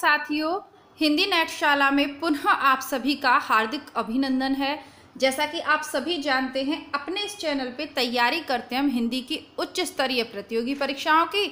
साथियों हिंदी नाट्यशाला में पुनः आप सभी का हार्दिक अभिनंदन है जैसा कि आप सभी जानते हैं अपने इस चैनल पे तैयारी करते हैं हम हिंदी की उच्च स्तरीय प्रतियोगी परीक्षाओं की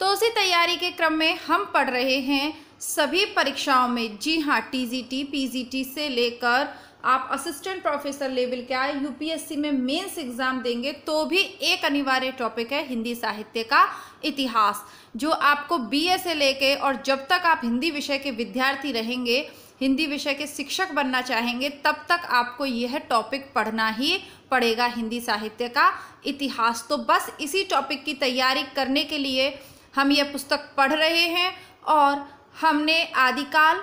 तो उसी तैयारी के क्रम में हम पढ़ रहे हैं सभी परीक्षाओं में जी हाँ T G T P G T से लेकर आप असिस्टेंट प्रोफेसर लेवल के आए यूपीएससी में मेंस एग्जाम देंगे तो भी एक अनिवार्य टॉपिक है हिंदी साहित्य का इतिहास जो आपको बीए से लेके और जब तक आप हिंदी विषय के विद्यार्थी रहेंगे हिंदी विषय के शिक्षक बनना चाहेंगे तब तक आपको यह टॉपिक पढ़ना ही पड़ेगा हिंदी साहित्य का इतिहास तो बस इसी टॉपिक की तैयारी करने के लिए हम यह पुस्तक पढ़ रहे हैं और हमने आदिकाल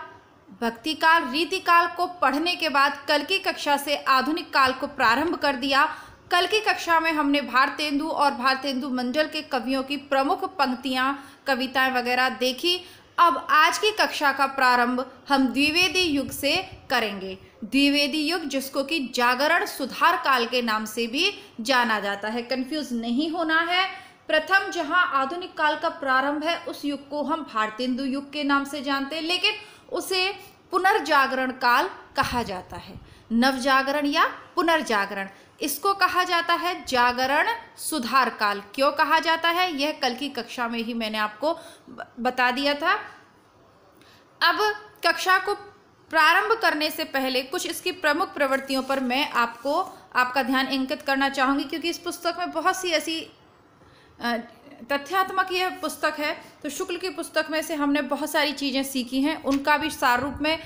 भक्ति काल रीति काल को पढ़ने के बाद कल की कक्षा से आधुनिक काल को प्रारंभ कर दिया कल की कक्षा में हमने भारतेंदु और भारतेंदु मंडल के कवियों की प्रमुख पंक्तियाँ कविताएं वगैरह देखी अब आज की कक्षा का प्रारंभ हम द्विवेदी युग से करेंगे द्विवेदी युग जिसको कि जागरण सुधार काल के नाम से भी जाना जाता है कंफ्यूज नहीं होना है प्रथम जहां आधुनिक काल का प्रारंभ है उस युग को हम भारतेंदु युग के नाम से जानते हैं लेकिन उसे पुनर्जागरण काल कहा जाता है नवजागरण या पुनर्जागरण इसको कहा जाता है जागरण सुधार काल क्यों कहा जाता है यह कल की कक्षा में ही मैंने आपको बता दिया था अब कक्षा को प्रारंभ करने से पहले कुछ इसकी प्रमुख प्रवृत्तियों पर मैं आपको आपका ध्यान इंकित करना चाहूँगी क्योंकि इस पुस्तक में बहुत सी ऐसी तथ्यात्मक यह पुस्तक है तो शुक्ल की पुस्तक में से हमने बहुत सारी चीज़ें सीखी हैं उनका भी सार रूप में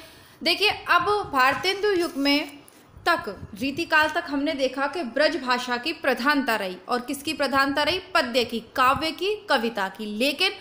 देखिए अब भारतेंदु युग में तक रीतिकाल तक हमने देखा कि ब्रज भाषा की प्रधानता रही और किसकी प्रधानता रही पद्य की काव्य की कविता की लेकिन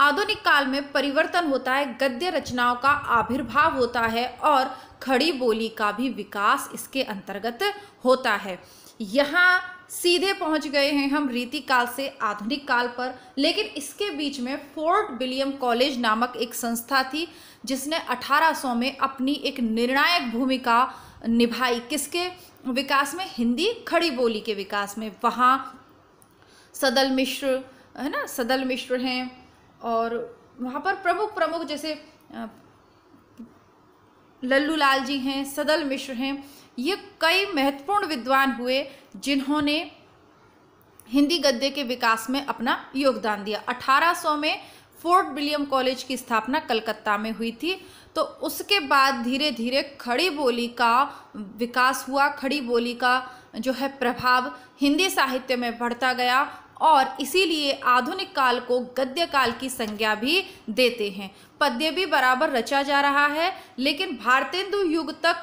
आधुनिक काल में परिवर्तन होता है गद्य रचनाओं का आविर्भाव होता है और खड़ी बोली का भी विकास इसके अंतर्गत होता है यहाँ सीधे पहुंच गए हैं हम रीति काल से आधुनिक काल पर लेकिन इसके बीच में फोर्ट विलियम कॉलेज नामक एक संस्था थी जिसने 1800 में अपनी एक निर्णायक भूमिका निभाई किसके विकास में हिंदी खड़ी बोली के विकास में वहाँ सदल मिश्र है ना सदल मिश्र हैं और वहाँ पर प्रमुख प्रमुख जैसे लल्लू लाल जी हैं सदल मिश्र हैं ये कई महत्वपूर्ण विद्वान हुए जिन्होंने हिंदी गद्य के विकास में अपना योगदान दिया 1800 में फोर्ट विलियम कॉलेज की स्थापना कलकत्ता में हुई थी तो उसके बाद धीरे धीरे खड़ी बोली का विकास हुआ खड़ी बोली का जो है प्रभाव हिंदी साहित्य में बढ़ता गया और इसीलिए आधुनिक काल को गद्य काल की संज्ञा भी देते हैं पद्य भी बराबर रचा जा रहा है लेकिन भारतेंदु युग तक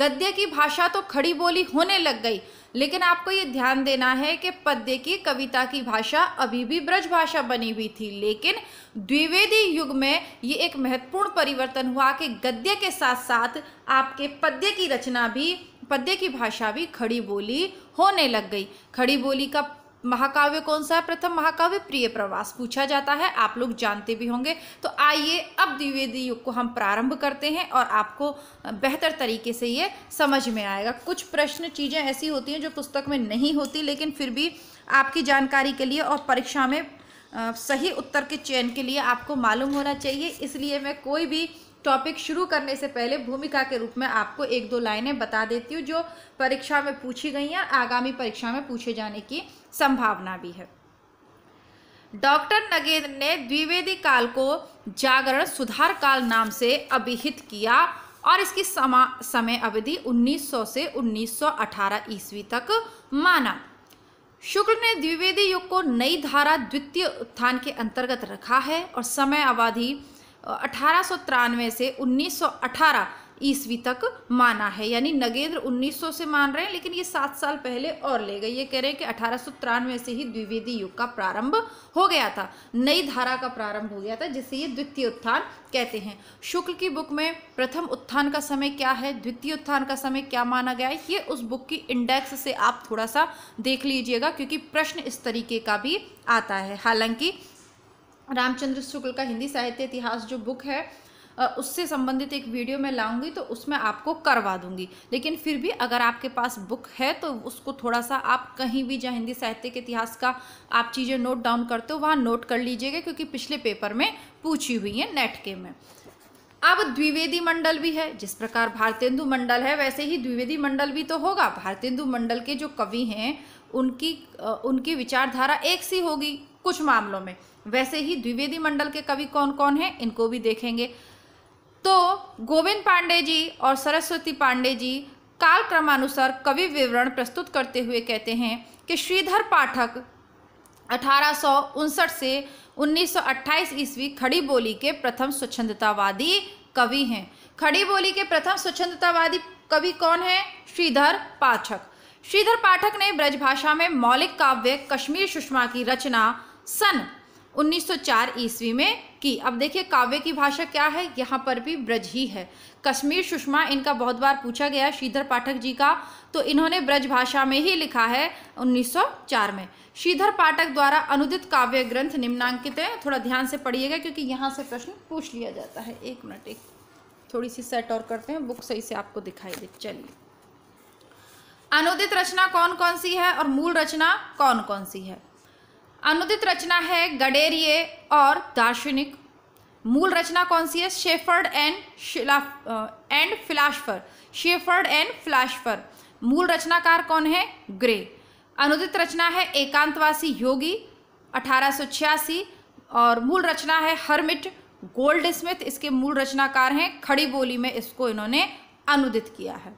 गद्य की भाषा तो खड़ी बोली होने लग गई लेकिन आपको ये ध्यान देना है कि पद्य की कविता की भाषा अभी भी ब्रज भाषा बनी हुई थी लेकिन द्विवेदी युग में ये एक महत्वपूर्ण परिवर्तन हुआ कि गद्य के साथ साथ आपके पद्य की रचना भी पद्य की भाषा भी खड़ी बोली होने लग गई खड़ी बोली का महाकाव्य कौन सा है प्रथम महाकाव्य प्रिय प्रवास पूछा जाता है आप लोग जानते भी होंगे तो आइए अब द्विवेदी युग को हम प्रारंभ करते हैं और आपको बेहतर तरीके से ये समझ में आएगा कुछ प्रश्न चीज़ें ऐसी होती हैं जो पुस्तक में नहीं होती लेकिन फिर भी आपकी जानकारी के लिए और परीक्षा में सही उत्तर के चयन के लिए आपको मालूम होना चाहिए इसलिए मैं कोई भी टॉपिक शुरू करने से पहले भूमिका के रूप में आपको एक दो लाइनें बता देती हूँ जो परीक्षा में पूछी गई हैं आगामी परीक्षा में पूछे जाने की संभावना भी है डॉक्टर नगेंद्र ने द्विवेदी काल को जागरण सुधार काल नाम से अभिहित किया और इसकी समा समय अवधि 1900 से 1918 ईस्वी तक माना शुक्ल ने द्विवेदी युग को नई धारा द्वितीय उत्थान के अंतर्गत रखा है और समय अवधि अठारह से 1918 ईस्वी तक माना है यानी नगेंद्र 1900 से मान रहे हैं लेकिन ये सात साल पहले और ले गए ये कह रहे हैं कि अठारह से ही द्विवेदी युग का प्रारंभ हो गया था नई धारा का प्रारंभ हो गया था जिसे ये द्वितीय उत्थान कहते हैं शुक्ल की बुक में प्रथम उत्थान का समय क्या है द्वितीय उत्थान का समय क्या माना गया है ये उस बुक की इंडेक्स से आप थोड़ा सा देख लीजिएगा क्योंकि प्रश्न इस तरीके का भी आता है हालांकि रामचंद्र शुक्ल का हिंदी साहित्य इतिहास जो बुक है उससे संबंधित एक वीडियो मैं लाऊंगी तो उसमें आपको करवा दूंगी लेकिन फिर भी अगर आपके पास बुक है तो उसको थोड़ा सा आप कहीं भी जहाँ हिंदी साहित्य के इतिहास का आप चीज़ें नोट डाउन करते हो वहाँ नोट कर लीजिएगा क्योंकि पिछले पेपर में पूछी हुई है नेट के में अब द्विवेदी मंडल भी है जिस प्रकार भारतेंदु मंडल है वैसे ही द्विवेदी मंडल भी तो होगा भारतेंदु मंडल के जो कवि हैं उनकी उनकी विचारधारा एक सी होगी कुछ मामलों में वैसे ही द्विवेदी मंडल के कवि कौन कौन हैं इनको भी देखेंगे तो गोविंद पांडे जी और सरस्वती पांडे जी काल क्रमानुसार कवि विवरण प्रस्तुत करते हुए कहते हैं कि श्रीधर पाठक अठारह से 1928 ईस्वी खड़ी बोली के प्रथम स्वच्छंदतावादी कवि हैं खड़ी बोली के प्रथम स्वच्छंदतावादी कवि कौन है श्रीधर पाठक श्रीधर पाठक ने ब्रजभाषा में मौलिक काव्य कश्मीर सुषमा की रचना सन 1904 ईस्वी में की अब देखिए काव्य की भाषा क्या है यहाँ पर भी ब्रज ही है कश्मीर सुषमा इनका बहुत बार पूछा गया श्रीधर पाठक जी का तो इन्होंने ब्रज भाषा में ही लिखा है 1904 में श्रीधर पाठक द्वारा अनुदित काव्य ग्रंथ निम्नांकित है थोड़ा ध्यान से पढ़िएगा क्योंकि यहाँ से प्रश्न पूछ लिया जाता है एक मिनट एक थोड़ी सी सेट और करते हैं बुक सही से आपको दिखाई दे चलिए अनुदित रचना कौन कौन सी है और मूल रचना कौन कौन सी है अनुदित रचना है गडेरिए और दार्शनिक मूल रचना कौन सी है शेफर्ड एंड शिला and philosopher shepherd and philosopher मूल रचनाकार कौन है ग्रे अनुदित रचना है एकांतवासी योगी अठारह और मूल रचना है हरमिट गोल्ड स्मिथ इसके मूल रचनाकार हैं खड़ी बोली में इसको इन्होंने अनुदित किया है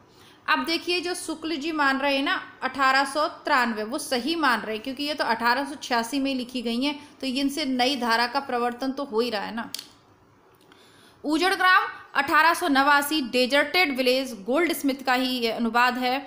अब देखिए जो शुक्ल जी मान रहे हैं ना अठारह वो सही मान रहे हैं क्योंकि ये तो अठारह में लिखी गई हैं तो इनसे नई धारा का प्रवर्तन तो हो ही रहा है ना उजड़ ग्राम अठारह डेजर्टेड विलेज गोल्ड स्मिथ का ही अनुवाद है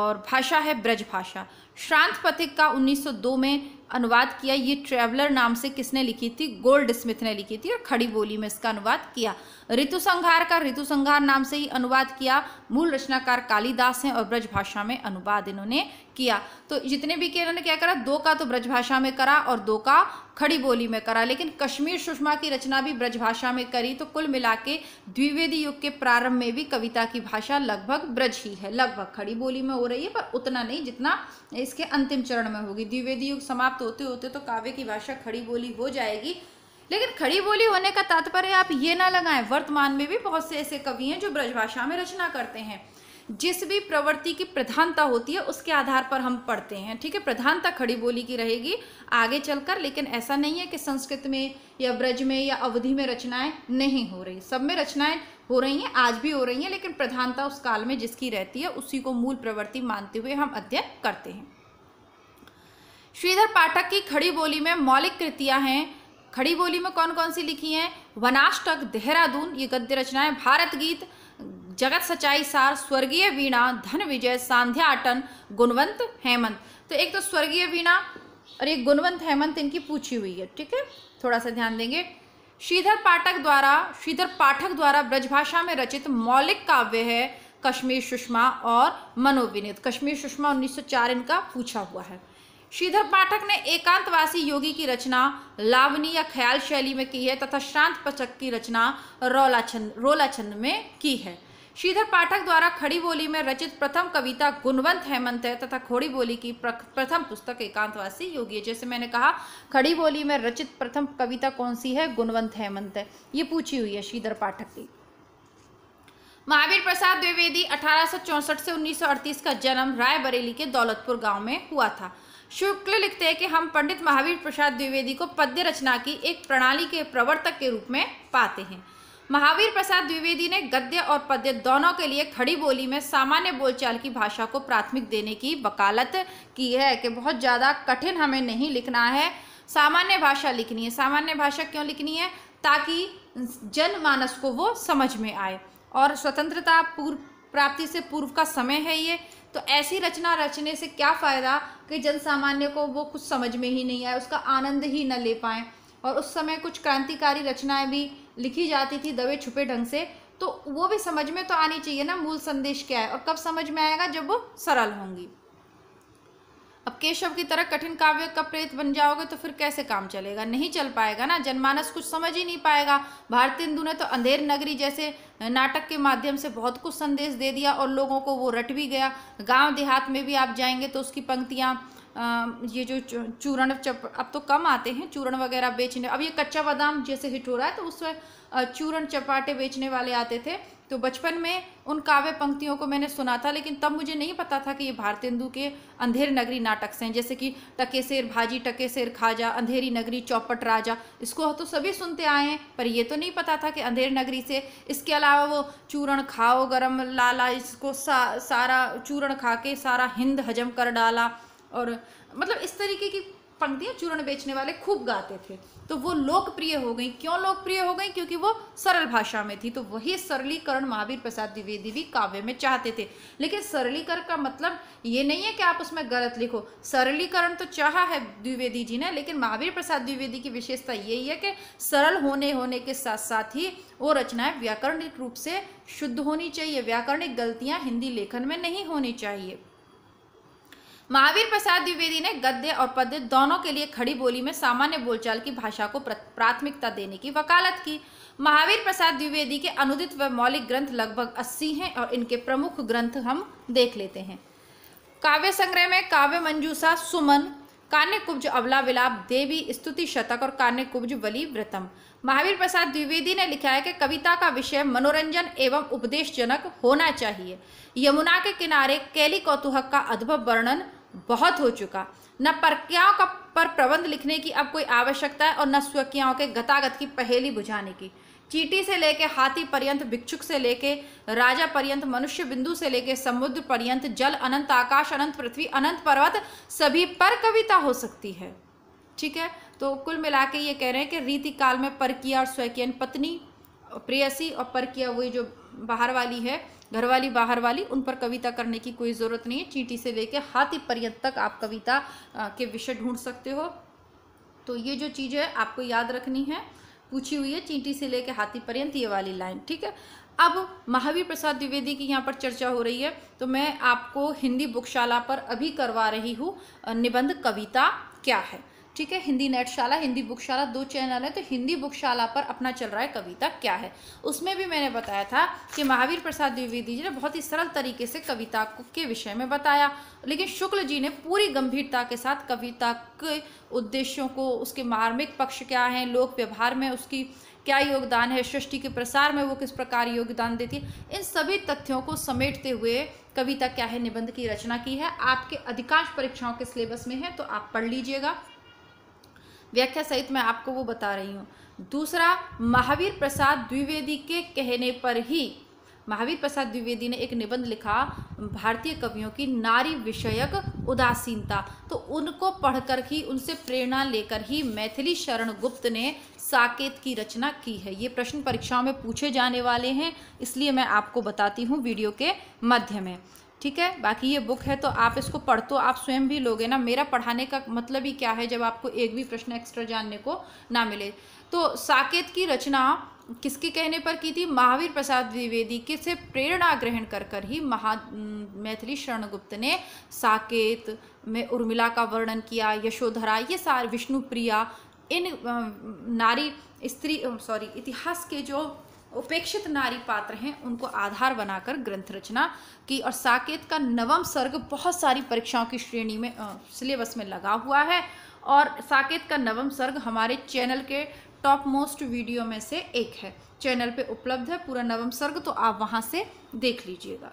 और भाषा है ब्रज भाषा श्रांत पथिक का 1902 में अनुवाद किया ये ट्रेवलर नाम से किसने लिखी थी गोल्ड स्मिथ ने लिखी थी और खड़ी बोली में इसका अनुवाद किया ऋतु संघार का ऋतु संघार नाम से ही अनुवाद किया मूल रचनाकार कालिदास हैं और ब्रज भाषा में अनुवाद इन्होंने किया तो जितने भी किए इन्होंने क्या करा दो का तो ब्रजभाषा में करा और दो का खड़ी बोली में करा लेकिन कश्मीर सुषमा की रचना भी ब्रजभाषा में करी तो कुल मिला के द्विवेदी युग के प्रारंभ में भी कविता की भाषा लगभग ब्रज ही है लगभग खड़ी बोली में हो रही है पर उतना नहीं जितना इसके अंतिम चरण में होगी द्विवेदी युग समाप्त होते होते तो काव्य की भाषा खड़ी बोली हो जाएगी लेकिन खड़ी बोली होने का तात्पर्य आप ये ना लगाएं वर्तमान में भी बहुत से ऐसे कवि हैं जो ब्रजभाषा में रचना करते हैं जिस भी प्रवृत्ति की प्रधानता होती है उसके आधार पर हम पढ़ते हैं ठीक है प्रधानता खड़ी बोली की रहेगी आगे चलकर लेकिन ऐसा नहीं है कि संस्कृत में या ब्रज में या अवधि में रचनाएं नहीं हो रही सब में रचनाएं हो रही हैं आज भी हो रही हैं लेकिन प्रधानता उस काल में जिसकी रहती है उसी को मूल प्रवृत्ति मानते हुए हम अध्ययन करते हैं श्रीधर पाठक की खड़ी बोली में मौलिक कृतियाँ हैं खड़ी बोली में कौन कौन सी लिखी हैं वनाष्टक देहरादून ये गद्य रचनाएं भारत गीत जगत सच्चाई सार स्वर्गीय वीणा धन विजय सांध्या अटन गुणवंत हेमंत तो एक तो स्वर्गीय वीणा और एक गुणवंत हेमंत इनकी पूछी हुई है ठीक है थोड़ा सा ध्यान देंगे श्रीधर पाठक द्वारा श्रीधर पाठक द्वारा ब्रजभाषा में रचित मौलिक काव्य है कश्मीर सुषमा और मनोविनीत कश्मीर सुषमा 1904 इनका पूछा हुआ है श्रीधर पाठक ने एकांतवासी योगी की रचना लावनी या ख्याल शैली में की है तथा शांत पचक की रचना रोला छंद रोला छंद में की है श्रीधर पाठक द्वारा खड़ी बोली में रचित प्रथम कविता गुणवंत हेमंत है तथा खोड़ी बोली की प्रथम पुस्तक एकांतवासी योगी है जैसे मैंने कहा खड़ी बोली में रचित प्रथम कविता कौन सी है गुणवंत हेमंत है ये पूछी हुई है श्रीधर पाठक की महावीर प्रसाद द्विवेदी अठारह से उन्नीस का जन्म रायबरेली के दौलतपुर गांव में हुआ था शुक्ल लिखते हैं कि हम पंडित महावीर प्रसाद द्विवेदी को पद्य रचना की एक प्रणाली के प्रवर्तक के रूप में पाते हैं महावीर प्रसाद द्विवेदी ने गद्य और पद्य दोनों के लिए खड़ी बोली में सामान्य बोलचाल की भाषा को प्राथमिक देने की वकालत की है कि बहुत ज़्यादा कठिन हमें नहीं लिखना है सामान्य भाषा लिखनी है सामान्य भाषा क्यों लिखनी है ताकि जनमानस को वो समझ में आए और स्वतंत्रता पूर्व प्राप्ति से पूर्व का समय है ये तो ऐसी रचना रचने से क्या फ़ायदा कि जन सामान्य को वो कुछ समझ में ही नहीं आए उसका आनंद ही न ले पाएँ और उस समय कुछ क्रांतिकारी रचनाएं भी लिखी जाती थी दबे छुपे ढंग से तो वो भी समझ में तो आनी चाहिए ना मूल संदेश क्या है और कब समझ में आएगा जब वो सरल होंगी अब केशव की तरह कठिन काव्य का प्रेत बन जाओगे तो फिर कैसे काम चलेगा नहीं चल पाएगा ना जनमानस कुछ समझ ही नहीं पाएगा भारतेंदु ने तो अंधेर नगरी जैसे नाटक के माध्यम से बहुत कुछ संदेश दे दिया और लोगों को वो रट भी गया गांव देहात में भी आप जाएंगे तो उसकी पंक्तियाँ ये जो चूरण चप अब तो कम आते हैं चूरण वगैरह बेचने अब ये कच्चा बादाम जैसे हिट हो रहा है तो उस चूरण चपाटे बेचने वाले आते थे तो बचपन में उन काव्य पंक्तियों को मैंने सुना था लेकिन तब मुझे नहीं पता था कि ये भारतेंदु के अंधेर नगरी नाटक से हैं जैसे कि टके शेर भाजी टके शेर खाजा अंधेरी नगरी चौपट राजा इसको तो सभी सुनते आए हैं पर ये तो नहीं पता था कि अंधेर नगरी से इसके अलावा वो चूरण खाओ गरम लाला इसको सा, सारा चूरण खा के सारा हिंद हजम कर डाला और मतलब इस तरीके की पंक्तियाँ चूरण बेचने वाले खूब गाते थे तो वो लोकप्रिय हो गई क्यों लोकप्रिय हो गई क्योंकि वो सरल भाषा में थी तो वही सरलीकरण महावीर प्रसाद द्विवेदी भी काव्य में चाहते थे लेकिन सरलीकरण का मतलब ये नहीं है कि आप उसमें गलत लिखो सरलीकरण तो चाह है द्विवेदी जी ने लेकिन महावीर प्रसाद द्विवेदी की विशेषता यही है कि सरल होने होने के साथ साथ ही वो रचनाएं व्याकरणिक रूप से शुद्ध होनी चाहिए व्याकरणिक गलतियां हिंदी लेखन में नहीं होनी चाहिए महावीर प्रसाद द्विवेदी ने गद्य और पद्य दोनों के लिए खड़ी बोली में सामान्य बोलचाल की भाषा को प्राथमिकता देने की वकालत की महावीर प्रसाद द्विवेदी के अनुदित व मौलिक ग्रंथ लगभग अस्सी हैं और इनके प्रमुख ग्रंथ हम देख लेते हैं काव्य संग्रह में काव्य मंजूसा सुमन कान्य कुब्ज अवला विलाप देवी स्तुति शतक और कान्य कुब्ज वली व्रतम महावीर प्रसाद द्विवेदी ने लिखा है कि कविता का विषय मनोरंजन एवं उपदेशजनक होना चाहिए यमुना के किनारे कैली कौतूहक का अद्भुत वर्णन बहुत हो चुका न प्रक्रियाओं का पर प्रबंध लिखने की अब कोई आवश्यकता है और न स्वक्रियाओं के गतागत की पहेली बुझाने की चीटी से लेके हाथी पर्यंत भिक्षुक से लेके राजा पर्यंत मनुष्य बिंदु से लेके समुद्र पर्यंत जल अनंत आकाश अनंत पृथ्वी अनंत पर्वत सभी पर कविता हो सकती है ठीक है तो कुल मिला के ये कह रहे हैं कि रीति काल में परकिया और स्वकियन पत्नी प्रेयसी और परकिया वही जो बाहर वाली है घर वाली बाहर वाली उन पर कविता करने की कोई ज़रूरत नहीं है चींटी से लेकर हाथी पर्यंत तक आप कविता के विषय ढूंढ सकते हो तो ये जो चीज़ है आपको याद रखनी है पूछी हुई है चींटी से लेकर हाथी पर्यंत ये वाली लाइन ठीक है अब महावीर प्रसाद द्विवेदी की यहाँ पर चर्चा हो रही है तो मैं आपको हिंदी बुकशाला पर अभी करवा रही हूँ निबंध कविता क्या है ठीक है हिंदी नेटशाला हिंदी बुकशाला दो चैनल है तो हिंदी बुकशाला पर अपना चल रहा है कविता क्या है उसमें भी मैंने बताया था कि महावीर प्रसाद द्विवेदी जी ने बहुत ही सरल तरीके से कविता के विषय में बताया लेकिन शुक्ल जी ने पूरी गंभीरता के साथ कविता के उद्देश्यों को उसके मार्मिक पक्ष क्या हैं लोक व्यवहार में उसकी क्या योगदान है सृष्टि के प्रसार में वो किस प्रकार योगदान देती है इन सभी तथ्यों को समेटते हुए कविता क्या है निबंध की रचना की है आपके अधिकांश परीक्षाओं के सिलेबस में है तो आप पढ़ लीजिएगा व्याख्या सहित मैं आपको वो बता रही हूँ दूसरा महावीर प्रसाद द्विवेदी के कहने पर ही महावीर प्रसाद द्विवेदी ने एक निबंध लिखा भारतीय कवियों की नारी विषयक उदासीनता तो उनको पढ़कर ही उनसे प्रेरणा लेकर ही मैथिली शरण गुप्त ने साकेत की रचना की है ये प्रश्न परीक्षाओं में पूछे जाने वाले हैं इसलिए मैं आपको बताती हूँ वीडियो के मध्य में ठीक है बाकी ये बुक है तो आप इसको पढ़ तो आप स्वयं भी लोगे ना मेरा पढ़ाने का मतलब ही क्या है जब आपको एक भी प्रश्न एक्स्ट्रा जानने को ना मिले तो साकेत की रचना किसके कहने पर की थी महावीर प्रसाद द्विवेदी के से प्रेरणा ग्रहण कर कर ही महा मैथिली शरणगुप्त ने साकेत में उर्मिला का वर्णन किया यशोधरा ये सार विष्णुप्रिया इन नारी स्त्री सॉरी इतिहास के जो उपेक्षित नारी पात्र हैं उनको आधार बनाकर ग्रंथ रचना की और साकेत का नवम सर्ग बहुत सारी परीक्षाओं की श्रेणी में सिलेबस में लगा हुआ है और साकेत का नवम सर्ग हमारे चैनल के टॉप मोस्ट वीडियो में से एक है चैनल पे उपलब्ध है पूरा नवम सर्ग तो आप वहाँ से देख लीजिएगा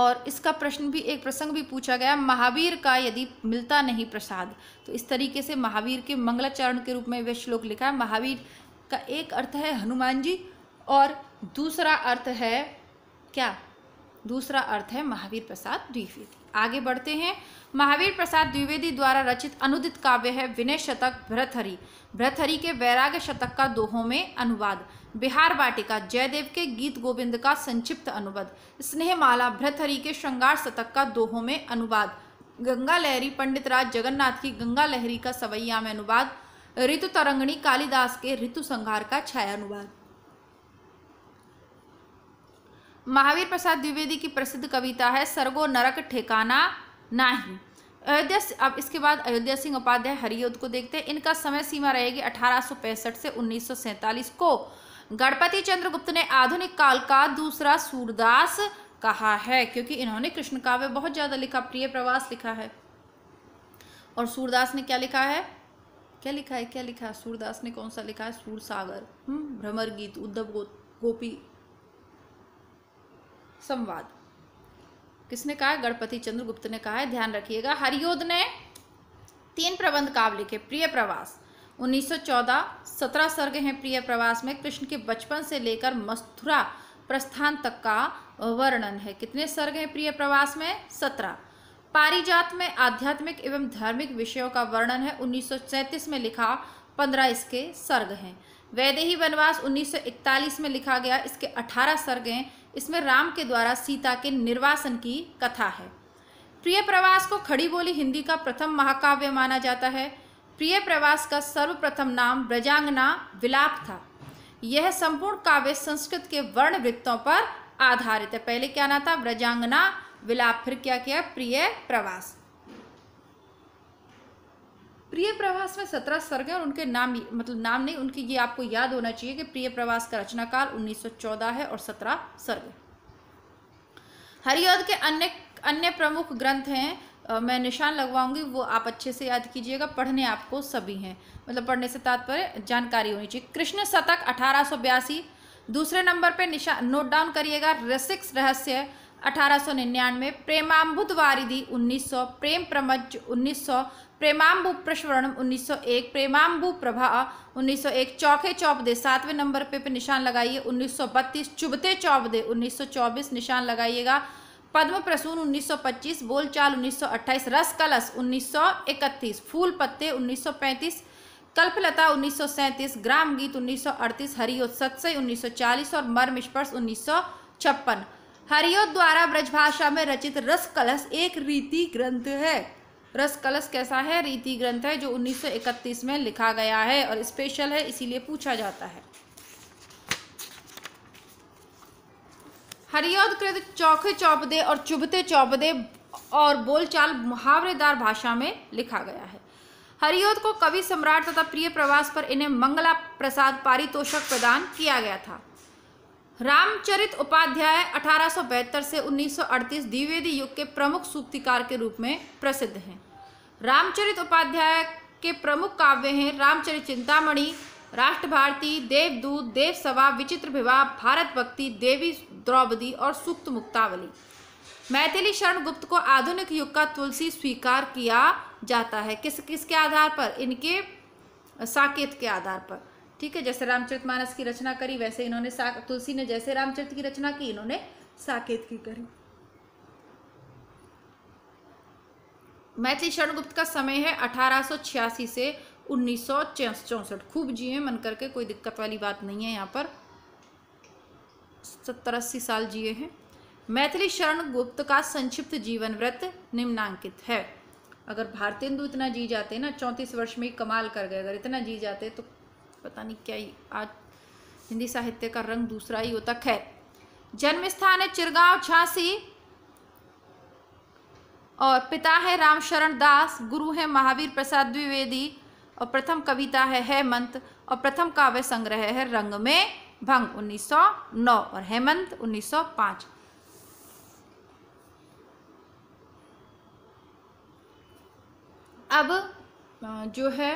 और इसका प्रश्न भी एक प्रसंग भी पूछा गया महावीर का यदि मिलता नहीं प्रसाद तो इस तरीके से महावीर के मंगलाचरण के रूप में वह श्लोक लिखा है महावीर का एक अर्थ है हनुमान जी और दूसरा अर्थ है क्या दूसरा अर्थ है महावीर प्रसाद द्विवेदी आगे बढ़ते हैं महावीर प्रसाद द्विवेदी द्वारा रचित अनुदित काव्य है विनय शतक भ्रथरी भ्रथरी के वैराग्य शतक का दोहों में अनुवाद बिहार वाटिका जयदेव के गीत गोविंद का संक्षिप्त अनुवाद स्नेहमाला भ्रथरी के श्रृंगार शतक का दोहों में अनुवाद गंगा लहरी पंडित राज जगन्नाथ की गंगा लहरी का सवैया में अनुवाद ऋतु तरंगणी कालिदास के ऋतु संहार का छाया अनुवाद महावीर प्रसाद द्विवेदी की प्रसिद्ध कविता है सर्गो नरक ठेकाना नाही अयोध्या अब इसके बाद अयोध्या सिंह उपाध्याय हरियोध को देखते हैं इनका समय सीमा रहेगी अठारह से उन्नीस को गणपति चंद्र गुप्त ने आधुनिक काल का दूसरा सूरदास कहा है क्योंकि इन्होंने कृष्ण काव्य बहुत ज़्यादा लिखा प्रिय प्रवास लिखा है और सूरदास ने क्या लिखा है क्या लिखा है क्या लिखा है सूरदास ने कौन सा लिखा है सूर सागर हम्म भ्रमर गीत उद्धव गो, गोपी संवाद किसने कहा गणपति चंद्रगुप्त ने कहा है ध्यान रखिएगा हरियोद ने तीन प्रबंध काव्य लिखे प्रिय प्रवास 1914 सत्रह सर्ग हैं प्रिय प्रवास में कृष्ण के बचपन से लेकर मथुरा प्रस्थान तक का वर्णन है कितने सर्ग हैं प्रिय प्रवास में सत्रह पारिजात में आध्यात्मिक एवं धार्मिक विषयों का वर्णन है 1937 में लिखा 15 इसके सर्ग हैं वैदेही वनवास 1941 में लिखा गया इसके 18 सर्ग हैं इसमें राम के द्वारा सीता के निर्वासन की कथा है प्रिय प्रवास को खड़ी बोली हिंदी का प्रथम महाकाव्य माना जाता है प्रिय प्रवास का सर्वप्रथम नाम ब्रजांगना विलाप था यह संपूर्ण काव्य संस्कृत के वर्ण वृत्तों पर आधारित है पहले क्या ना था ब्रजांगना विलाप फिर क्या किया प्रिय प्रवास प्रिय प्रवास में सत्रह सर्ग हैं और उनके नाम मतलब नाम नहीं उनके ये आपको याद होना चाहिए कि प्रिय प्रवास का रचनाकाल 1914 है और सत्रह सर्ग हरिऔध के अन्य अन्य प्रमुख ग्रंथ हैं मैं निशान लगवाऊंगी वो आप अच्छे से याद कीजिएगा पढ़ने आपको सभी हैं मतलब पढ़ने से तात्पर्य जानकारी होनी चाहिए कृष्ण शतक अठारह दूसरे नंबर पे निशान नोट डाउन करिएगा रसिक्स रहस्य अठारह प्रेमाम्बुद वारिधि 1900 प्रेम प्रमज 1900 प्रेमाम्बु प्रश्वरण 1901 प्रेमाम्बु प्रभा 1901 चौके दे सातवें नंबर पे पे निशान लगाइए 1932 चौप दे 1924 निशान लगाइएगा पद्म प्रसून 1925 बोलचाल 1928 रस कलश 1931 फूल पत्ते 1935 कल्पलता 1937 ग्राम गीत 1938 हरिओत सत्सई 1940 और मर्म स्पर्श उन्नीस हरिओं द्वारा ब्रजभाषा में रचित रस कलश एक रीति ग्रंथ है रस कलश कैसा है रीति ग्रंथ है जो 1931 में लिखा गया है और स्पेशल है इसीलिए पूछा जाता है कृत चौखे चौपदे और चुभते चौपदे और बोलचाल मुहावरेदार भाषा में लिखा गया है हरियोद को कवि सम्राट तथा प्रिय प्रवास पर इन्हें मंगला प्रसाद पारितोषक प्रदान किया गया था रामचरित उपाध्याय अठारह से 1938 द्विवेदी युग के प्रमुख सूक्तिकार के रूप में प्रसिद्ध हैं रामचरित उपाध्याय के प्रमुख काव्य हैं रामचरित चिंतामणि राष्ट्र भारती देवदूत देव सभा विचित्र विवाह भारत भक्ति देवी द्रौपदी और सूक्त मुक्तावली मैथिली शरण गुप्त को आधुनिक युग का तुलसी स्वीकार किया जाता है किस किसके आधार पर इनके साकेत के आधार पर ठीक है जैसे रामचरितमानस की रचना करी वैसे इन्होंने तुलसी ने जैसे रामचरित की रचना की इन्होंने साकेत की करी मैथिली शरणगुप्त का समय है 1886 से उन्नीस खूब जिए मन करके कोई दिक्कत वाली बात नहीं है यहाँ पर सत्तर अस्सी साल जिए हैं मैथिली शरण गुप्त का संक्षिप्त जीवन व्रत निम्नांकित है अगर भारतेंदु इतना जी जाते ना चौंतीस वर्ष में ही कमाल कर गए अगर इतना जी जाते तो पता नहीं क्या ही आज हिंदी साहित्य का रंग दूसरा ही होता खैर जन्म स्थान है चिरगांव झांसी और पिता है रामशरण दास गुरु है महावीर प्रसाद द्विवेदी और प्रथम कविता है हेमंत और प्रथम काव्य संग्रह है रंग में भंग 1909 और हेमंत 1905 अब जो है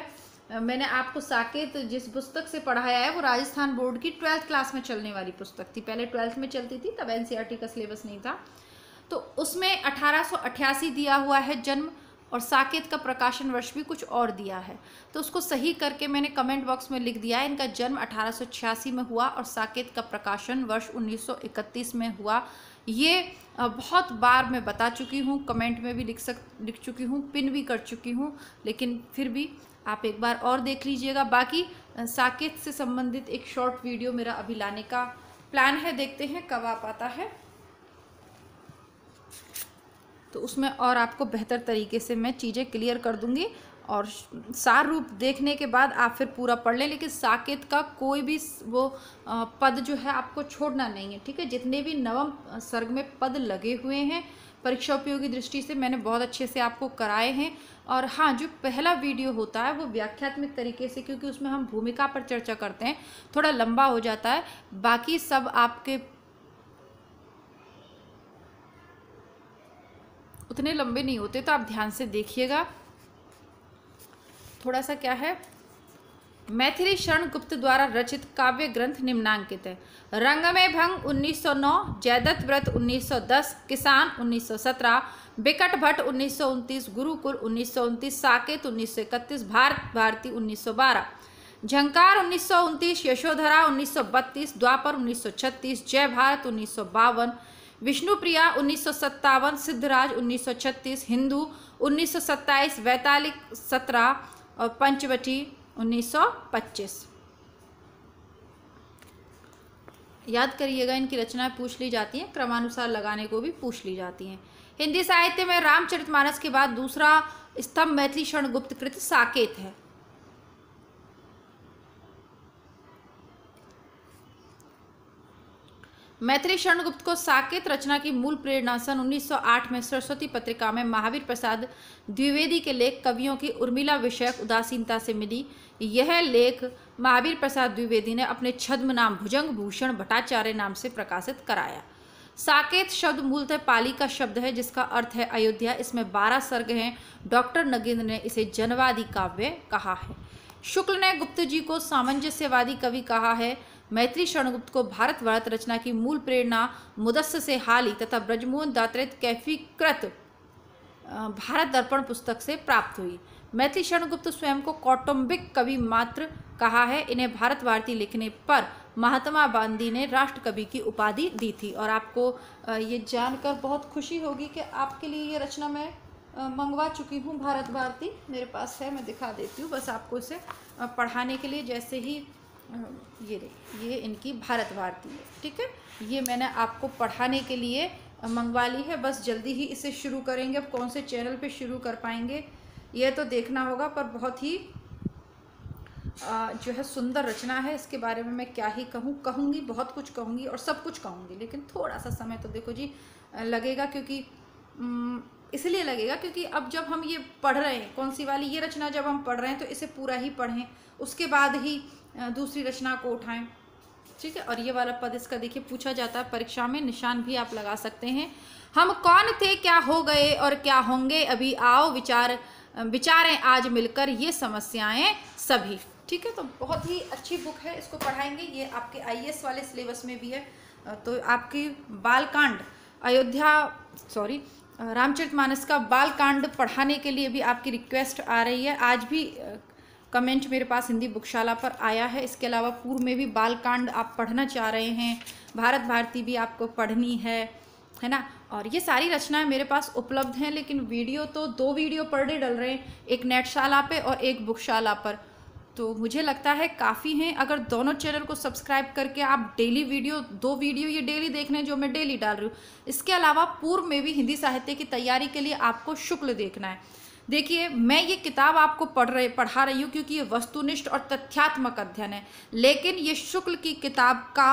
मैंने आपको साकेत जिस पुस्तक से पढ़ाया है वो राजस्थान बोर्ड की ट्वेल्थ क्लास में चलने वाली पुस्तक थी पहले ट्वेल्थ में चलती थी तब एनसीईआरटी e का सिलेबस नहीं था तो उसमें अठारह दिया हुआ है जन्म और साकेत का प्रकाशन वर्ष भी कुछ और दिया है तो उसको सही करके मैंने कमेंट बॉक्स में लिख दिया है इनका जन्म अठारह में हुआ और साकेत का प्रकाशन वर्ष उन्नीस में हुआ ये बहुत बार मैं बता चुकी हूँ कमेंट में भी लिख सक लिख चुकी हूँ पिन भी कर चुकी हूँ लेकिन फिर भी आप एक बार और देख लीजिएगा बाकी साकेत से संबंधित एक शॉर्ट वीडियो मेरा अभी लाने का प्लान है देखते हैं कब आ पाता है तो उसमें और आपको बेहतर तरीके से मैं चीज़ें क्लियर कर दूंगी और सार रूप देखने के बाद आप फिर पूरा पढ़ लें लेकिन साकेत का कोई भी वो पद जो है आपको छोड़ना नहीं है ठीक है जितने भी नवम सर्ग में पद लगे हुए हैं परीक्षा उपयोग की दृष्टि से मैंने बहुत अच्छे से आपको कराए हैं और हाँ जो पहला वीडियो होता है वो व्याख्यात्मक तरीके से क्योंकि उसमें हम भूमिका पर चर्चा करते हैं थोड़ा लंबा हो जाता है बाकी सब आपके उतने लंबे नहीं होते तो आप ध्यान से देखिएगा थोड़ा सा क्या है मैथिली शरण गुप्त द्वारा रचित काव्य ग्रंथ निम्नांकित है रंग में भंग 1909, जयदत्त व्रत 1910, किसान 1917, बिकट भट्ट उन्नीस गुरुकुल उन्नीस साकेत इकतीस भारत भारती 1912, झंकार उन्नीस यशोधरा 1932, द्वापर 1936, जय भारत उन्नीस विष्णुप्रिया उन्नीस सिद्धराज छत्तीस हिंदू उन्नीस सौ सत्ताईस वैतालिक सत्रह और पंचवटी 1925 याद करिएगा इनकी रचनाएं पूछ ली जाती हैं क्रमानुसार लगाने को भी पूछ ली जाती हैं हिंदी साहित्य में रामचरितमानस के बाद दूसरा स्तंभ मैथिली क्षण गुप्त कृत साकेत है मैत्री शरण गुप्त को साकेत रचना की मूल प्रेरणा सन 1908 में सरस्वती पत्रिका में महावीर प्रसाद द्विवेदी के लेख कवियों की उर्मिला विषयक उदासीनता से मिली यह लेख महावीर प्रसाद द्विवेदी ने अपने छद्म नाम भुजंग भूषण भट्टाचार्य नाम से प्रकाशित कराया साकेत शब्द मूलतः पाली का शब्द है जिसका अर्थ है अयोध्या इसमें बारह सर्ग हैं डॉक्टर नगेंद्र ने इसे जनवादी काव्य कहा है शुक्ल ने गुप्त जी को सामंजस्यवादी कवि कहा है मैत्री शरणगुप्त को भारत भारत रचना की मूल प्रेरणा मुदस्स से हाली तथा ब्रजमोहन दात्रित कैफीकृत भारत दर्पण पुस्तक से प्राप्त हुई मैत्री शरणगुप्त स्वयं को कौटुंबिक कवि मात्र कहा है इन्हें भारत भारती लिखने पर महात्मा गांधी ने राष्ट्र कवि की उपाधि दी थी और आपको ये जानकर बहुत खुशी होगी कि आपके लिए ये रचना मैं मंगवा चुकी हूँ भारत भारती मेरे पास है मैं दिखा देती हूँ बस आपको इसे पढ़ाने के लिए जैसे ही ये रही ये इनकी भारत भारती है ठीक है ये मैंने आपको पढ़ाने के लिए मंगवा ली है बस जल्दी ही इसे शुरू करेंगे अब कौन से चैनल पे शुरू कर पाएंगे यह तो देखना होगा पर बहुत ही जो है सुंदर रचना है इसके बारे में मैं क्या ही कहूँ कहूँगी बहुत कुछ कहूँगी और सब कुछ कहूँगी लेकिन थोड़ा सा समय तो देखो जी लगेगा क्योंकि इसलिए लगेगा क्योंकि अब जब हम ये पढ़ रहे हैं कौन सी वाली ये रचना जब हम पढ़ रहे हैं तो इसे पूरा ही पढ़ें उसके बाद ही दूसरी रचना को उठाएं ठीक है और ये वाला पद इसका देखिए पूछा जाता है परीक्षा में निशान भी आप लगा सकते हैं हम कौन थे क्या हो गए और क्या होंगे अभी आओ विचार विचारें आज मिलकर ये समस्याएं सभी ठीक है तो बहुत ही अच्छी बुक है इसको पढ़ाएंगे ये आपके आई e वाले सिलेबस में भी है तो आपकी बालकांड अयोध्या सॉरी रामचरितमानस का बाल कांड पढ़ाने के लिए भी आपकी रिक्वेस्ट आ रही है आज भी कमेंट मेरे पास हिंदी बुकशाला पर आया है इसके अलावा पूर्व में भी बाल कांड आप पढ़ना चाह रहे हैं भारत भारती भी आपको पढ़नी है है ना और ये सारी रचनाएं मेरे पास उपलब्ध हैं लेकिन वीडियो तो दो वीडियो पर डे डल रहे हैं एक नेटशाला पर और एक बुकशाला पर तो मुझे लगता है काफ़ी हैं अगर दोनों चैनल को सब्सक्राइब करके आप डेली वीडियो दो वीडियो ये डेली देख रहे हैं जो मैं डेली डाल रही हूँ इसके अलावा पूर्व में भी हिंदी साहित्य की तैयारी के लिए आपको शुक्ल देखना है देखिए मैं ये किताब आपको पढ़ रही पढ़ा रही हूँ क्योंकि ये वस्तुनिष्ठ और तथ्यात्मक अध्ययन है लेकिन ये शुक्ल की किताब का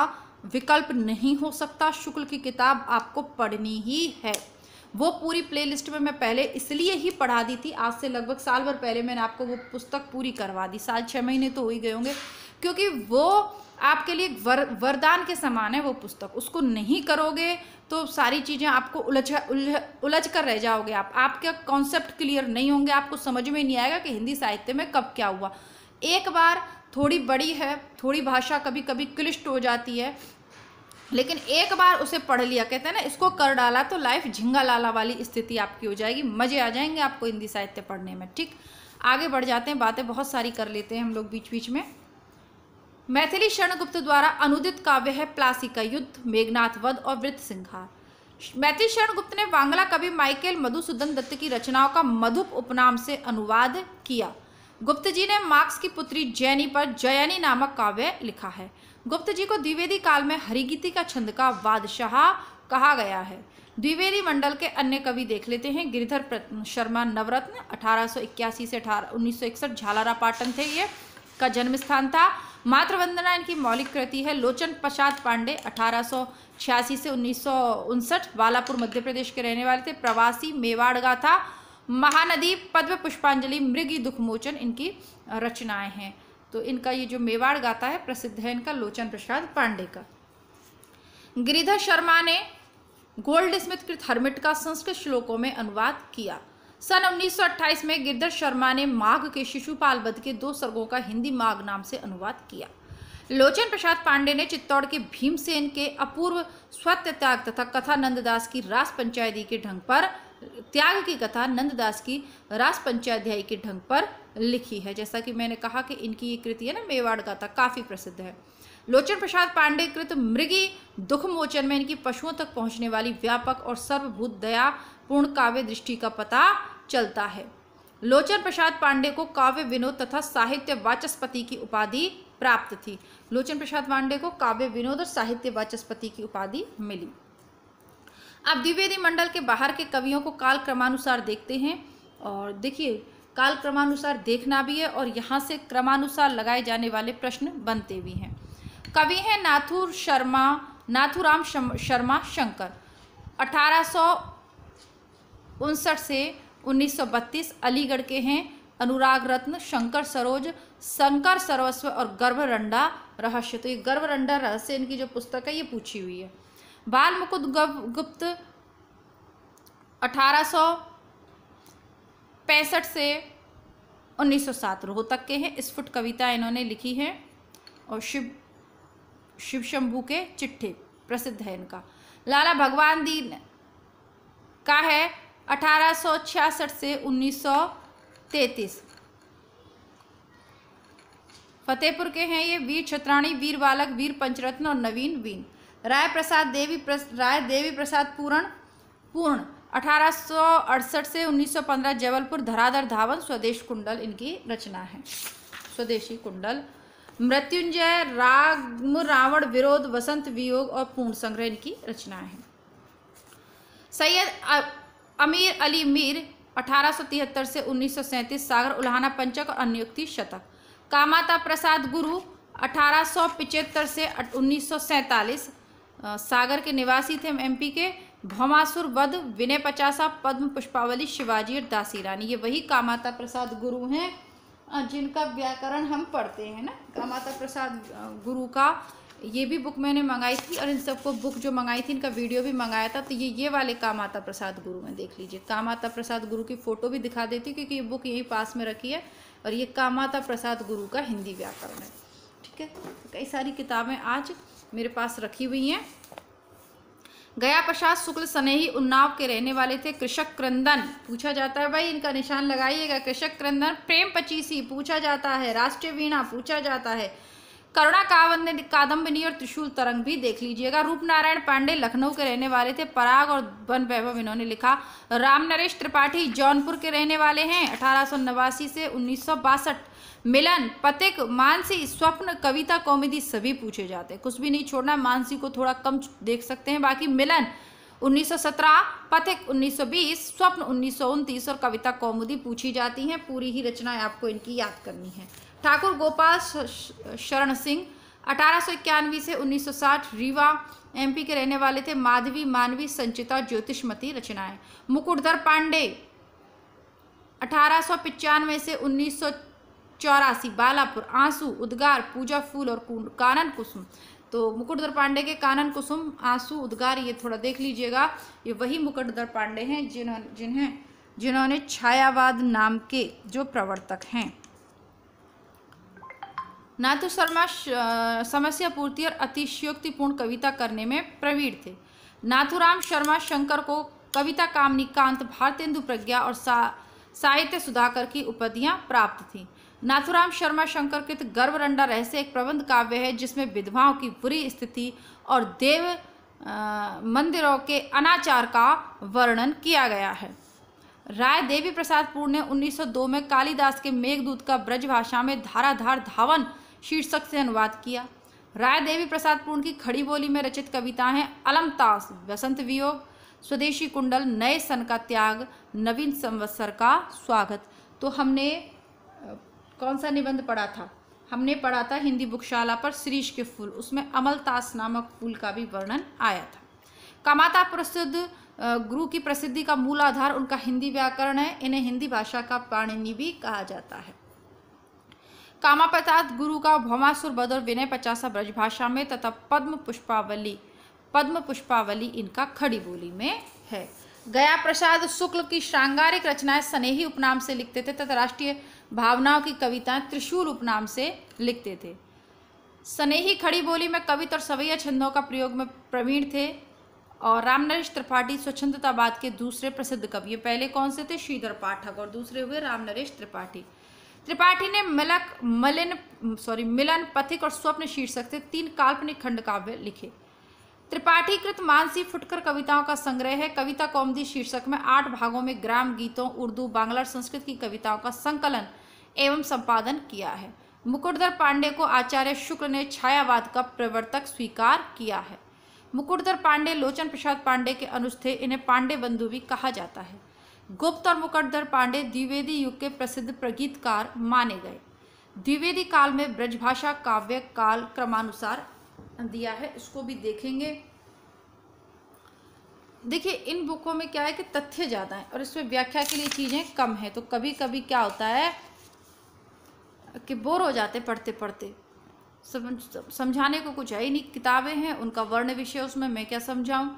विकल्प नहीं हो सकता शुक्ल की किताब आपको पढ़नी ही है वो पूरी प्लेलिस्ट में मैं पहले इसलिए ही पढ़ा दी थी आज से लगभग साल भर पहले मैंने आपको वो पुस्तक पूरी करवा दी साल छः महीने तो हो ही गए होंगे क्योंकि वो आपके लिए वर वरदान के समान है वो पुस्तक उसको नहीं करोगे तो सारी चीज़ें आपको उलझ उलझ उलझ कर रह जाओगे आप आपके कॉन्सेप्ट क्लियर नहीं होंगे आपको समझ में नहीं आएगा कि हिंदी साहित्य में कब क्या हुआ एक बार थोड़ी बड़ी है थोड़ी भाषा कभी कभी क्लिष्ट हो जाती है लेकिन एक बार उसे पढ़ लिया कहते हैं ना इसको कर डाला तो लाइफ झिंगा लाला वाली स्थिति आपकी हो जाएगी मज़े आ जाएंगे आपको हिंदी साहित्य पढ़ने में ठीक आगे बढ़ जाते हैं बातें बहुत सारी कर लेते हैं हम लोग बीच बीच में मैथिली शरणगुप्त द्वारा अनुदित काव्य है प्लासी का युद्ध मेघनाथ वध और वृत्त सिंघार मैथिली शरणगुप्त ने बांग्ला कवि माइकेल मधुसूदन दत्त की रचनाओं का मधुप उपनाम से अनुवाद किया गुप्त जी ने मार्क्स की पुत्री जैनी पर जयनी नामक काव्य लिखा है गुप्त जी को द्विवेदी काल में हरिगीति का छंद का बादशाह कहा गया है द्विवेदी मंडल के अन्य कवि देख लेते हैं गिरिधर शर्मा नवरत्न 1881 से अठारह उन्नीस झालारा पाटन थे ये का जन्म स्थान था मातृवंदना इनकी मौलिक कृति है लोचन प्रसाद पांडे 1886 से उन्नीस बालापुर मध्य प्रदेश के रहने वाले थे प्रवासी मेवाड़ था महानदी पद्म पुष्पांजलि मृगी दुखमोचन इनकी रचनाएं हैं तो इनका ये जो मेवाड़ गाता है प्रसिद्ध है इनका लोचन प्रसाद पांडे का गिरिधर शर्मा ने गोल्ड स्मिथ कृत हर्मिट का संस्कृत श्लोकों में अनुवाद किया सन 1928 में गिरधर शर्मा ने माघ के शिशुपाल वध के दो सर्गों का हिंदी माघ नाम से अनुवाद किया लोचन प्रसाद पांडे ने चित्तौड़ के भीमसेन के अपूर्व स्वत्य त्याग तथा कथा नंददास की रास पंचायती के ढंग पर त्याग की कथा नंददास की रास पंचाध्याय के ढंग पर लिखी है जैसा कि मैंने कहा कि इनकी ये कृति है ना मेवाड़ गाथा काफ़ी प्रसिद्ध है लोचन प्रसाद पांडे कृत मृगी दुखमोचन में इनकी पशुओं तक पहुंचने वाली व्यापक और सर्वभूत दया पूर्ण काव्य दृष्टि का पता चलता है लोचन प्रसाद पांडे को काव्य विनोद तथा साहित्य वाचस्पति की उपाधि प्राप्त थी लोचन प्रसाद पांडे को काव्य विनोद और साहित्य वाचस्पति की उपाधि मिली आप द्विवेदी मंडल के बाहर के कवियों को काल क्रमानुसार देखते हैं और देखिए काल क्रमानुसार देखना भी है और यहाँ से क्रमानुसार लगाए जाने वाले प्रश्न बनते भी हैं कवि हैं नाथुर शर्मा नाथुराम शर्मा शंकर अठारह से 1932 अलीगढ़ के हैं अनुराग रत्न शंकर सरोज शंकर सर्वस्व और गर्भरंडा रहस्य तो ये गर्भरंडा रहस्य इनकी जो पुस्तक है ये पूछी हुई है बाल मुकुद गुप्त अठारह सौ पैंसठ से 1907 रोहतक के हैं स्फुट कविता इन्होंने लिखी है और शिव शिव शंभू के चिट्ठे प्रसिद्ध है इनका लाला भगवान दीन का है अठारह से 1933 फतेहपुर के हैं ये वीर छत्राणी वीर बालक वीर पंचरत्न और नवीन वीन राय प्रसाद देवी प्रस, राय देवी प्रसाद पूर्ण पूर्ण अठारह से 1915 जबलपुर धराधर धावन स्वदेश कुंडल इनकी रचना है स्वदेशी कुंडल मृत्युंजय राग रावण विरोध वसंत वियोग और पूर्ण संग्रह इनकी रचना है सैयद अमीर अली मीर 1873 से 1937 सागर उल्हाना पंचक और अनियुक्ति शतक कामाता प्रसाद गुरु अठारह से उन्नीस सागर के निवासी थे एमपी के भौमासुर वध विनय पचासा पद्म पुष्पावली शिवाजी और दासी रानी ये वही कामाता प्रसाद गुरु हैं जिनका व्याकरण हम पढ़ते हैं ना कामाता प्रसाद गुरु का ये भी बुक मैंने मंगाई थी और इन सबको बुक जो मंगाई थी इनका वीडियो भी मंगाया था तो ये ये वाले कामाता प्रसाद गुरु में देख लीजिए कामाता प्रसाद गुरु की फ़ोटो भी दिखा देती हूँ क्योंकि ये बुक यहीं पास में रखी है और ये कामाता प्रसाद गुरु का हिंदी व्याकरण है ठीक है तो कई सारी किताबें आज मेरे पास रखी हुई हैं गया प्रसाद शुक्ल सनेही उन्नाव के रहने वाले थे कृषक क्रंदन पूछा जाता है भाई इनका निशान लगाइएगा कृषक क्रंदन प्रेम पचीसी पूछा जाता है राष्ट्रीय वीणा पूछा जाता है करुणा कावन ने कादम्बिनी और त्रिशूल तरंग भी देख लीजिएगा रूप नारायण पांडे लखनऊ के रहने वाले थे पराग और वन वैभव इन्होंने लिखा राम नरेश त्रिपाठी जौनपुर के रहने वाले हैं अठारह से उन्नीस मिलन पतिक मानसी स्वप्न कविता कॉमेडी सभी पूछे जाते हैं कुछ भी नहीं छोड़ना मानसी को थोड़ा कम देख सकते हैं बाकी मिलन 1917 पथिक 1920 स्वप्न उन्नीस और कविता कौमुदी पूछी जाती हैं पूरी ही रचनाएं आपको इनकी याद करनी है ठाकुर गोपाल शरण सिंह अठारह से 1960 रीवा एमपी के रहने वाले थे माधवी मानवी संचिता ज्योतिषमती रचनाएं मुकुटधर पांडे अठारह से उन्नीस चौरासी बालापुर आंसू उद्गार पूजा फूल और कानन कुसुम तो मुकुटधर पांडे के कानन कुसुम आंसू उद्गार ये थोड़ा देख लीजिएगा ये वही मुकुटधर पांडे हैं जिन्होंने जिन्हें जिन्होंने छायावाद नाम के जो प्रवर्तक हैं नाथू शर्मा समस्या पूर्ति और अतिशयोक्तिपूर्ण कविता करने में प्रवीण थे नाथुराम शर्मा शंकर को कविता निकांत भारतेंदु प्रज्ञा और सा साहित्य सुधाकर की उपाधियां प्राप्त थीं नाथुराम शर्मा शंकर कृत गर्भरंडा रहस्य एक प्रबंध काव्य है जिसमें विधवाओं की बुरी स्थिति और देव आ, मंदिरों के अनाचार का वर्णन किया गया है राय देवी प्रसादपुर ने 1902 में कालिदास के मेघदूत का ब्रजभाषा में धाराधार धावन शीर्षक से अनुवाद किया राय देवी प्रसाद पूर्ण की खड़ी बोली में रचित कविताएं अलमतास वसंत वियोग स्वदेशी कुंडल नए सन का त्याग नवीन संवत्सर का स्वागत तो हमने कौन सा निबंध पढ़ा था हमने पढ़ा था हिंदी बुकशाला पर श्रीश के फूल उसमें अमलतास नामक फूल का भी वर्णन आया था कामाता प्रसिद्ध गुरु की प्रसिद्धि का मूल आधार उनका हिंदी व्याकरण है इन्हें हिंदी भाषा का पाणिनि भी कहा जाता है कामापतात गुरु का भौमासुर बद और विनय पचासा ब्रजभाषा में तथा पद्म पुष्पावली पद्म पुष्पावली इनका खड़ी बोली में है गया प्रसाद शुक्ल की सांगारिक रचनाएं सनेही उपनाम से लिखते थे तथा राष्ट्रीय भावनाओं की कविताएं त्रिशूल उपनाम से लिखते थे सनेही खड़ी बोली में कवित और सवैया छंदों का प्रयोग में प्रवीण थे और रामनरेश त्रिपाठी स्वच्छंदतावाद के दूसरे प्रसिद्ध कवि पहले कौन से थे श्रीधर पाठक और दूसरे हुए रामनरेश त्रिपाठी त्रिपाठी ने मिलक मलिन सॉरी मिलन पथिक और स्वप्न शीर्षक से तीन काल्पनिक खंड काव्य लिखे त्रिपाठी कृत मानसी फुटकर कविताओं का संग्रह है कविता कौमदी शीर्षक में आठ भागों में ग्राम गीतों उर्दू बांग्ला और संस्कृत की कविताओं का संकलन एवं संपादन किया है मुकुटधर पांडे को आचार्य शुक्ल ने छायावाद का प्रवर्तक स्वीकार किया है मुकुटधर पांडे लोचन प्रसाद पांडे के अनुष्ठे इन्हें पांडे बंधु भी कहा जाता है गुप्त और मुकटधर पांडे द्विवेदी युग के प्रसिद्ध प्रगीतकार माने गए द्विवेदी काल में ब्रजभाषा काव्य काल क्रमानुसार दिया है इसको भी देखेंगे देखिए इन बुकों में क्या है कि तथ्य ज़्यादा है और इसमें व्याख्या के लिए चीज़ें कम है तो कभी कभी क्या होता है कि बोर हो जाते पढ़ते पढ़ते समझाने को कुछ है ही नहीं किताबें हैं उनका वर्ण विषय उसमें मैं क्या समझाऊं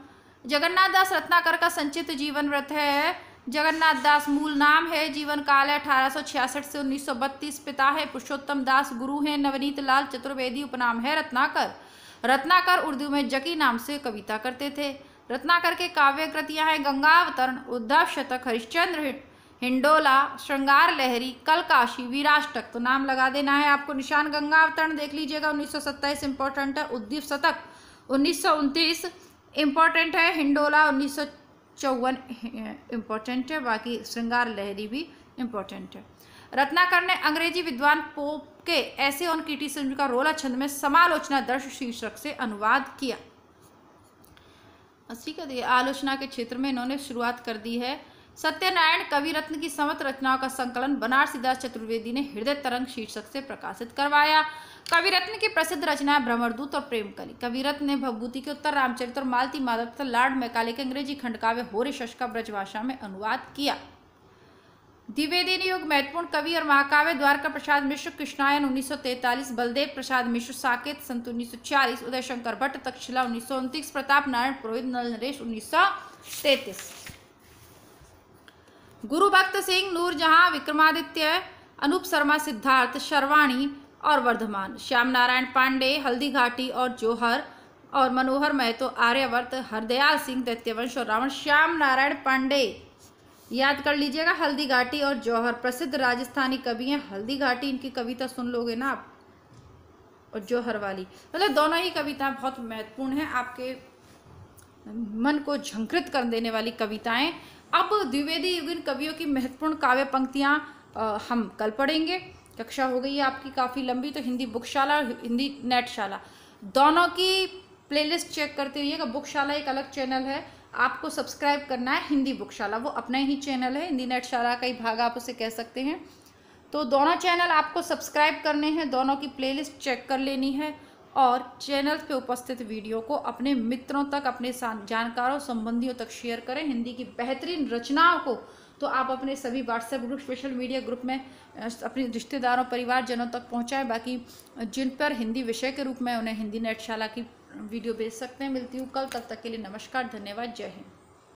जगन्नाथ दास रत्नाकर का संचित जीवन व्रत है जगन्नाथ दास मूल नाम है जीवन काल है अठारह से 1932 पिता है पुरुषोत्तम दास गुरु हैं नवनीत लाल चतुर्वेदी उपनाम है रत्नाकर रत्नाकर उर्दू में जकी नाम से कविता करते थे रत्नाकर के काव्य कृतियाँ हैं गंगावतरण उद्धव शतक हरिश्चंद्र हिट हिंडोला श्रृंगार लहरी कलकाशी वीराष्टक तो नाम लगा देना है आपको निशान गंगा अवतरण देख लीजिएगा उन्नीस सौ सत्ताईस इंपॉर्टेंट है उद्दीप शतक उन्नीस सौ उनतीस इंपॉर्टेंट है हिंडोला उन्नीस सौ चौवन इम्पोर्टेंट है बाकी श्रृंगार लहरी भी इम्पोर्टेंट है रत्नाकर ने अंग्रेजी विद्वान पोप के ऐसे ऑन सिंह का रोला छंद में समालोचना दर्श शीर्षक से अनुवाद किया ठीक है आलोचना के क्षेत्र में इन्होंने शुरुआत कर दी है सत्यनारायण कवि रत्न की समत रचनाओं का संकलन बनारसीदास चतुर्वेदी ने हृदय तरंग शीर्षक से प्रकाशित करवाया कविरत्न की प्रसिद्ध रचना भ्रमरदूत और प्रेम कली कविरत्न ने भवभूति के उत्तर रामचरित्र और मालती माधव तथा लॉर्ड मैकाले के अंग्रेजी खंडकाव्य होरे शश का ब्रजभाषा में अनुवाद किया द्विवेदी युग महत्वपूर्ण कवि और महाकाव्य द्वारका प्रसाद मिश्र कृष्णायन 1943 बलदेव प्रसाद मिश्र साकेत संत 1940 उदय शंकर भट्ट तक्षशिला उन्नीस प्रताप नारायण पुरोहित नल नरेश उन्नीस गुरु भक्त सिंह नूरजहां विक्रमादित्य अनूप शर्मा सिद्धार्थ शर्वाणी और वर्धमान श्याम नारायण पांडे हल्दीघाटी और जौहर और मनोहर महतो आर्यवर्त हरदयाल सिंह दैत्यवंश और रावण श्याम नारायण पांडे याद कर लीजिएगा हल्दी घाटी और जौहर प्रसिद्ध राजस्थानी कवि हैं हल्दी घाटी इनकी कविता सुन लोगे ना आप और जौहर वाली मतलब दोनों ही कविता बहुत महत्वपूर्ण हैं आपके मन को झंकृत कर देने वाली कविताएं अब द्विवेदी युग कवियों की महत्वपूर्ण काव्य पंक्तियां हम कल पढ़ेंगे कक्षा हो गई है आपकी काफ़ी लंबी तो हिंदी बुकशाला और हिंदी नेटशाला दोनों की प्लेलिस्ट चेक करते रहिएगा बुकशाला एक अलग चैनल है आपको सब्सक्राइब करना है हिंदी बुकशाला वो अपना ही चैनल है हिंदी नेटशाला का ही भाग आप उसे कह सकते हैं तो दोनों चैनल आपको सब्सक्राइब करने हैं दोनों की प्लेलिस्ट चेक कर लेनी है और चैनल पे उपस्थित वीडियो को अपने मित्रों तक अपने जानकारों संबंधियों तक शेयर करें हिंदी की बेहतरीन रचनाओं को तो आप अपने सभी WhatsApp group social media group में अपने रिश्तेदारों परिवारजनों तक पहुँचाएँ बाकी जिन पर हिंदी विषय के रूप में उन्हें हिंदी नेटशाला की वीडियो भेज सकते हैं मिलती हूँ कल तब तक, तक के लिए नमस्कार धन्यवाद जय हिंद